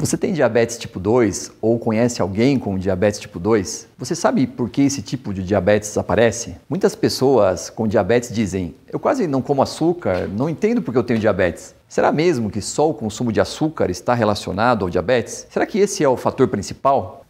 Você tem diabetes tipo 2 ou conhece alguém com diabetes tipo 2? Você sabe por que esse tipo de diabetes aparece? Muitas pessoas com diabetes dizem: Eu quase não como açúcar, não entendo porque eu tenho diabetes. Será mesmo que só o consumo de açúcar está relacionado ao diabetes? Será que esse é o fator principal?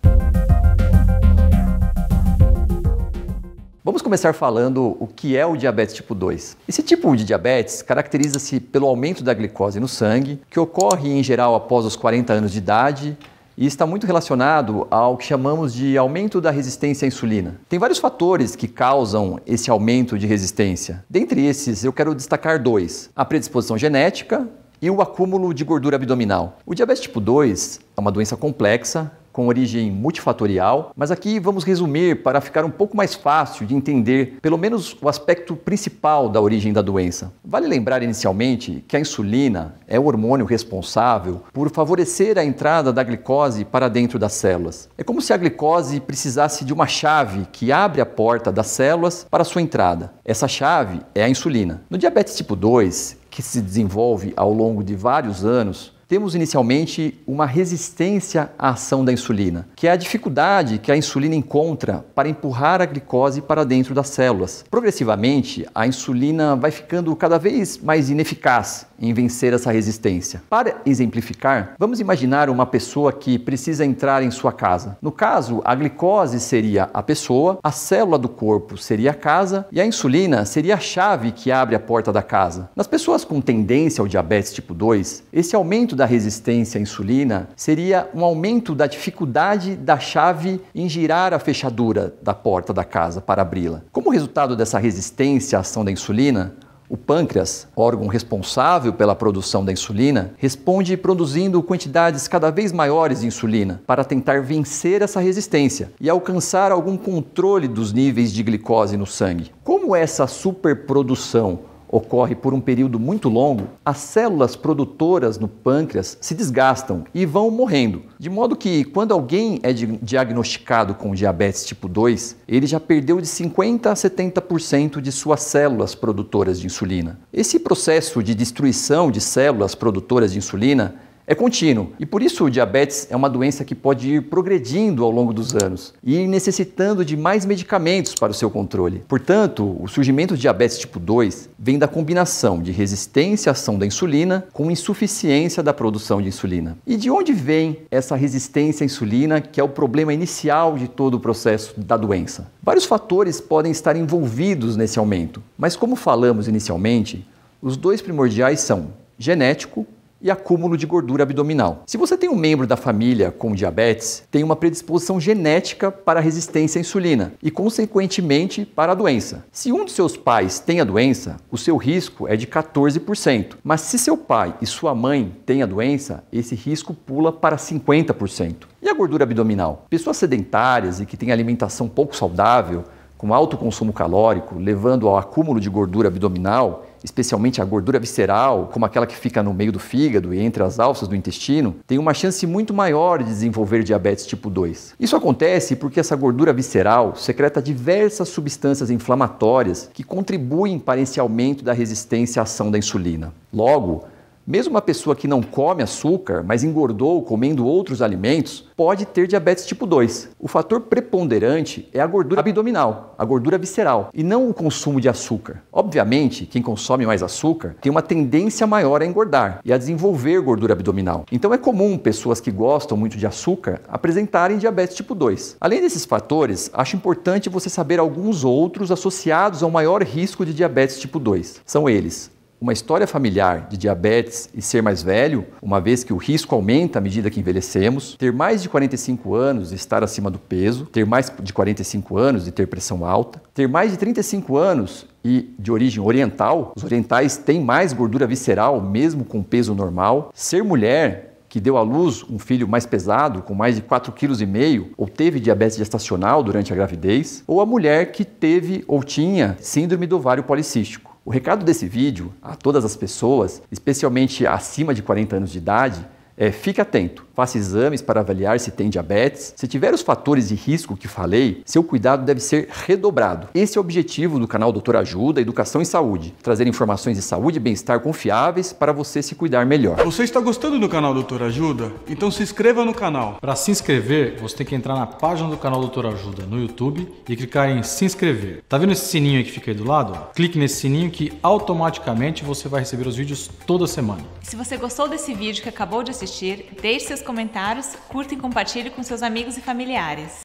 Vamos começar falando o que é o diabetes tipo 2. Esse tipo de diabetes caracteriza-se pelo aumento da glicose no sangue, que ocorre em geral após os 40 anos de idade e está muito relacionado ao que chamamos de aumento da resistência à insulina. Tem vários fatores que causam esse aumento de resistência. Dentre esses, eu quero destacar dois: a predisposição genética e o acúmulo de gordura abdominal. O diabetes tipo 2 é uma doença complexa com origem multifatorial, mas aqui vamos resumir para ficar um pouco mais fácil de entender, pelo menos o aspecto principal da origem da doença. Vale lembrar inicialmente que a insulina é o hormônio responsável por favorecer a entrada da glicose para dentro das células. É como se a glicose precisasse de uma chave que abre a porta das células para sua entrada. Essa chave é a insulina. No diabetes tipo 2, que se desenvolve ao longo de vários anos, temos inicialmente uma resistência à ação da insulina, que é a dificuldade que a insulina encontra para empurrar a glicose para dentro das células. Progressivamente, a insulina vai ficando cada vez mais ineficaz em vencer essa resistência. Para exemplificar, vamos imaginar uma pessoa que precisa entrar em sua casa. No caso, a glicose seria a pessoa, a célula do corpo seria a casa e a insulina seria a chave que abre a porta da casa. Nas pessoas com tendência ao diabetes tipo 2, esse aumento da resistência à insulina seria um aumento da dificuldade da chave em girar a fechadura da porta da casa para abri-la. Como resultado dessa resistência à ação da insulina, o pâncreas, órgão responsável pela produção da insulina, responde produzindo quantidades cada vez maiores de insulina para tentar vencer essa resistência e alcançar algum controle dos níveis de glicose no sangue. Como essa superprodução ocorre por um período muito longo, as células produtoras no pâncreas se desgastam e vão morrendo. De modo que, quando alguém é diagnosticado com diabetes tipo 2, ele já perdeu de 50% a 70% de suas células produtoras de insulina. Esse processo de destruição de células produtoras de insulina é contínuo e por isso o diabetes é uma doença que pode ir progredindo ao longo dos anos e ir necessitando de mais medicamentos para o seu controle. Portanto, o surgimento de diabetes tipo 2 vem da combinação de resistência à ação da insulina com insuficiência da produção de insulina. E de onde vem essa resistência à insulina, que é o problema inicial de todo o processo da doença? Vários fatores podem estar envolvidos nesse aumento, mas como falamos inicialmente, os dois primordiais são genético e acúmulo de gordura abdominal. Se você tem um membro da família com diabetes, tem uma predisposição genética para resistência à insulina e, consequentemente, para a doença. Se um de seus pais tem a doença, o seu risco é de 14%, mas se seu pai e sua mãe têm a doença, esse risco pula para 50%. E a gordura abdominal? Pessoas sedentárias e que têm alimentação pouco saudável com alto consumo calórico, levando ao acúmulo de gordura abdominal, especialmente a gordura visceral, como aquela que fica no meio do fígado e entre as alças do intestino, tem uma chance muito maior de desenvolver diabetes tipo 2. Isso acontece porque essa gordura visceral secreta diversas substâncias inflamatórias que contribuem para esse aumento da resistência à ação da insulina. Logo, mesmo uma pessoa que não come açúcar, mas engordou comendo outros alimentos, pode ter diabetes tipo 2. O fator preponderante é a gordura abdominal, a gordura visceral, e não o consumo de açúcar. Obviamente, quem consome mais açúcar tem uma tendência maior a engordar e a desenvolver gordura abdominal. Então é comum pessoas que gostam muito de açúcar apresentarem diabetes tipo 2. Além desses fatores, acho importante você saber alguns outros associados ao maior risco de diabetes tipo 2. São eles: uma história familiar de diabetes e ser mais velho, uma vez que o risco aumenta à medida que envelhecemos, ter mais de 45 anos e estar acima do peso, ter mais de 45 anos e ter pressão alta, ter mais de 35 anos e de origem oriental, os orientais têm mais gordura visceral, mesmo com peso normal, ser mulher que deu à luz um filho mais pesado, com mais de 4,5 kg, ou teve diabetes gestacional durante a gravidez, ou a mulher que teve ou tinha síndrome do ovário policístico. O recado desse vídeo a todas as pessoas, especialmente acima de 40 anos de idade, é, fique atento, faça exames para avaliar se tem diabetes. Se tiver os fatores de risco que falei, seu cuidado deve ser redobrado. Esse é o objetivo do canal Doutor Ajuda, Educação e Saúde: trazer informações de saúde e bem-estar confiáveis para você se cuidar melhor. Você está gostando do canal Doutor Ajuda? Então se inscreva no canal. Para se inscrever, você tem que entrar na página do canal Doutor Ajuda no YouTube e clicar em se inscrever. Tá vendo esse sininho que fica aí do lado? Clique nesse sininho que automaticamente você vai receber os vídeos toda semana. Se você gostou desse vídeo que acabou de assistir, assistir, deixe seus comentários, curta e compartilhe com seus amigos e familiares.